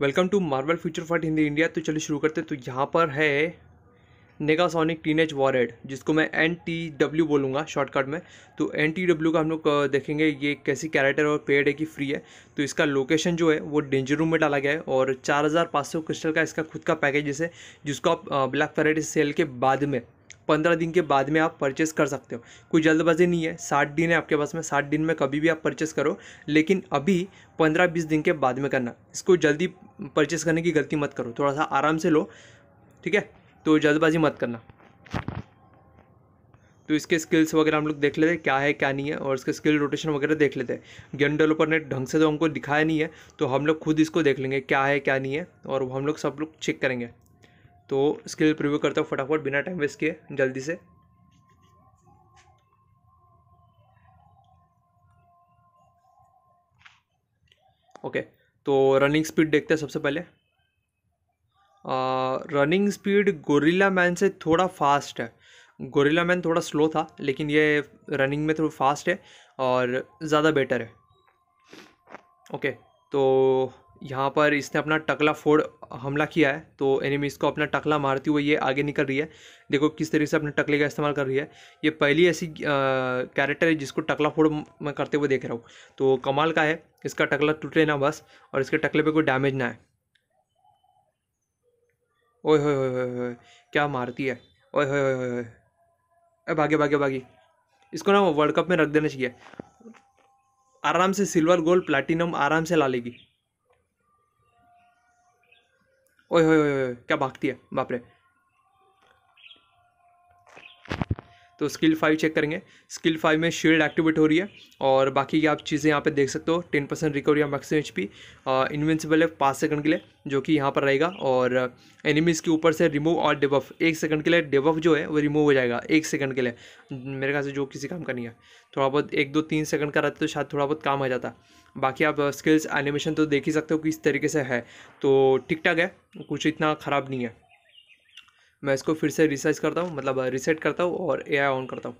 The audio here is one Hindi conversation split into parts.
welcome to Marvel future fight Hindi India तो चलिए शुरू करते हैं तो यहाँ पर है नेगासोनिक टीन एच वॉरेड जिसको मैं एन टी डब्ल्यू बोलूँगा शॉर्टकट में तो एन टी डब्ल्यू का हम लोग देखेंगे ये कैसी कैरेक्टर और पेड है कि फ्री है तो इसका लोकेशन जो है वो डेंजर रूम में डाला गया है और चार हज़ार पाँच सौ क्रिस्टल का इसका खुद का पैकेज है जिसको आप ब्लैक फ्राइडे सेल के बाद में पंद्रह दिन के बाद में आप परचेस कर सकते हो कोई जल्दबाजी नहीं है साठ दिन है आपके पास में साठ दिन में कभी भी आप परचेस करो लेकिन अभी पंद्रह बीस दिन के बाद में करना इसको जल्दी परचेस करने की गलती मत करो थोड़ा सा आराम से लो ठीक है तो जल्दबाजी मत करना तो इसके स्किल्स वगैरह हम लोग देख लेते हैं क्या है क्या नहीं है और इसके स्किल रोटेशन वगैरह देख लेते हैं गेम डेवलपर ने ढंग से तो हमको दिखाया नहीं है तो हम लोग खुद इसको देख लेंगे क्या है क्या नहीं है और हम लोग सब लोग चेक करेंगे तो स्किल प्रिव्यू करता हूँ फटाफट बिना टाइम वेस्ट किए जल्दी से ओके तो रनिंग स्पीड देखते हैं सबसे पहले रनिंग स्पीड गोरिल्ला मैन से थोड़ा फास्ट है गोरिल्ला मैन थोड़ा स्लो था लेकिन ये रनिंग में थोड़ा फास्ट है और ज़्यादा बेटर है ओके तो यहाँ पर इसने अपना टकला फोड़ हमला किया है तो एनिमी इसको अपना टकला मारती हुई ये आगे निकल रही है देखो किस तरीके से अपने टकले का इस्तेमाल कर रही है ये पहली ऐसी कैरेक्टर है जिसको टकला फोड़ मैं करते हुए देख रहा हूँ तो कमाल का है इसका टकला टूटे ना बस और इसके टकले पर कोई डैमेज ना है ओह हो क्या मारती है ओह होए भागे भागे भागी इसको ना वर्ल्ड कप में रख देना चाहिए आराम से सिल्वर गोल्ड प्लैटिनम आराम से ला लेगी ओए ओए ओए क्या भागती है बाप रे तो स्किल फाइव चेक करेंगे स्किल फाइव में शील्ड एक्टिवेट हो रही है और बाकी की आप चीज़ें यहाँ पे देख सकते हो टेन परसेंट रिकवरी या मैक्सिमम एच पी इन्वेंसिबल है पाँच सेकंड के लिए जो कि यहाँ पर रहेगा और एनिमीज़ के ऊपर से रिमूव और डिबफ एक सेकंड के लिए डिबफ जो है वो रिमूव हो जाएगा एक सेकंड के लिए मेरे ख्याल से जो किसी काम का नहीं है थोड़ा बहुत एक दो तीन सेकंड का रहता तो शायद थोड़ा बहुत काम आ जाता बाकी आप स्किल्स एनिमेशन तो देख ही सकते हो किस तरीके से है तो ठीक ठाक है कुछ इतना ख़राब नहीं है मैं इसको फिर से रिसर्च करता हूँ मतलब रिसेट करता हूँ और ए ऑन करता हूँ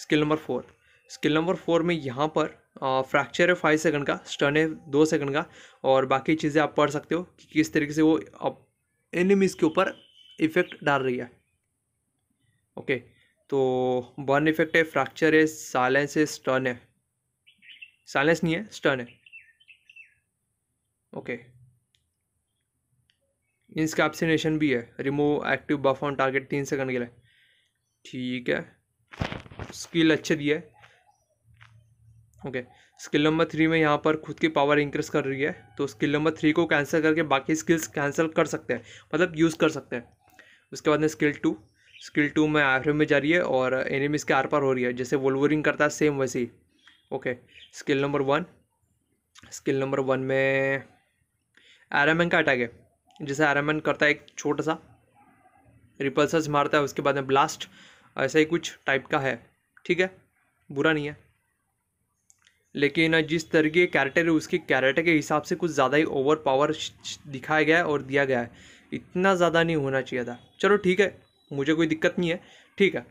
skill number four skill number four में यहाँ पर फ्रैक्चर है फाइव सेकंड का स्टन है दो सेकंड का और बाकी चीज़ें आप पढ़ सकते हो कि किस तरीके से वो एनिमीज़ के ऊपर इफेक्ट डाल रही है ओके तो बर्न इफेक्ट है फ्रैक्चर है साइलेंस है स्टन है साइलेंस नहीं है स्टन है ओके इंस्कैप्सिनेशन भी है remove active buff on target तीन सेकंड के लिए ठीक है स्किल अच्छे दिए ओके स्किल नंबर थ्री में यहाँ पर खुद की पावर इंक्रीज कर रही है तो स्किल नंबर थ्री को कैंसिल करके बाकी स्किल्स कैंसिल कर सकते हैं मतलब यूज़ कर सकते हैं उसके बाद में स्किल टू स्किल टू में आरएम में जा रही है और एनिमीज के आर पार हो रही है जैसे वोलवरिंग करता है सेम वैसे ही okay skill number one skill number one में एरामैन का अटैक है जैसे आरमन करता है एक छोटा सा रिपल्सर्स मारता है उसके बाद में ब्लास्ट ऐसा ही कुछ टाइप का है ठीक है बुरा नहीं है लेकिन जिस तरह कैरेक्टर है उसके कैरेक्टर के हिसाब से कुछ ज़्यादा ही ओवर पावर दिखाया गया है और दिया गया है इतना ज़्यादा नहीं होना चाहिए था चलो ठीक है मुझे कोई दिक्कत नहीं है ठीक है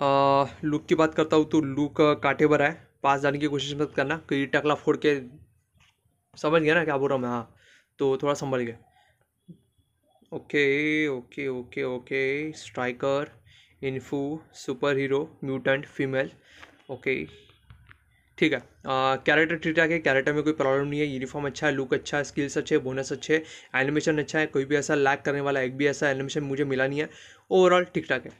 लुक की बात करता हूँ तो लुक काटे भर है पास जाने की कोशिश मत करना क्योंकि टकला फोड़ के समझ गया ना क्या बोल रहा हूँ मैं हाँ तो थोड़ा संभल गया okay okay okay okay striker इन्फू super hero mutant female okay ठीक है कैरेक्टर ठीक ठाक है कैरेक्टर में कोई प्रॉब्लम नहीं है यूनिफॉर्म अच्छा है लुक अच्छा है स्किल्स अच्छे हैं बोनस अच्छे हैं एनिमेशन अच्छा है कोई भी ऐसा लैक करने वाला एक भी ऐसा एनिमेशन मुझे मिला नहीं है ओवरऑल ठीक ठाक है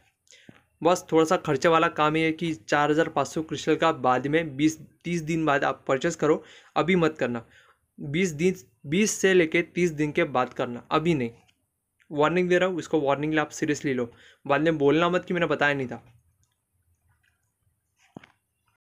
बस थोड़ा सा खर्चे वाला काम है कि चार हज़ार पाँच सौ क्रिस्टल का बाद में बीस तीस दिन बाद आप परचेस करो अभी मत करना बीस दिन बीस से लेके तीस दिन के बाद करना अभी नहीं वार्निंग दे रहा हूँ इसको वार्निंग आप सीरियसली लो बाद में बोलना मत कि मैंने बताया नहीं था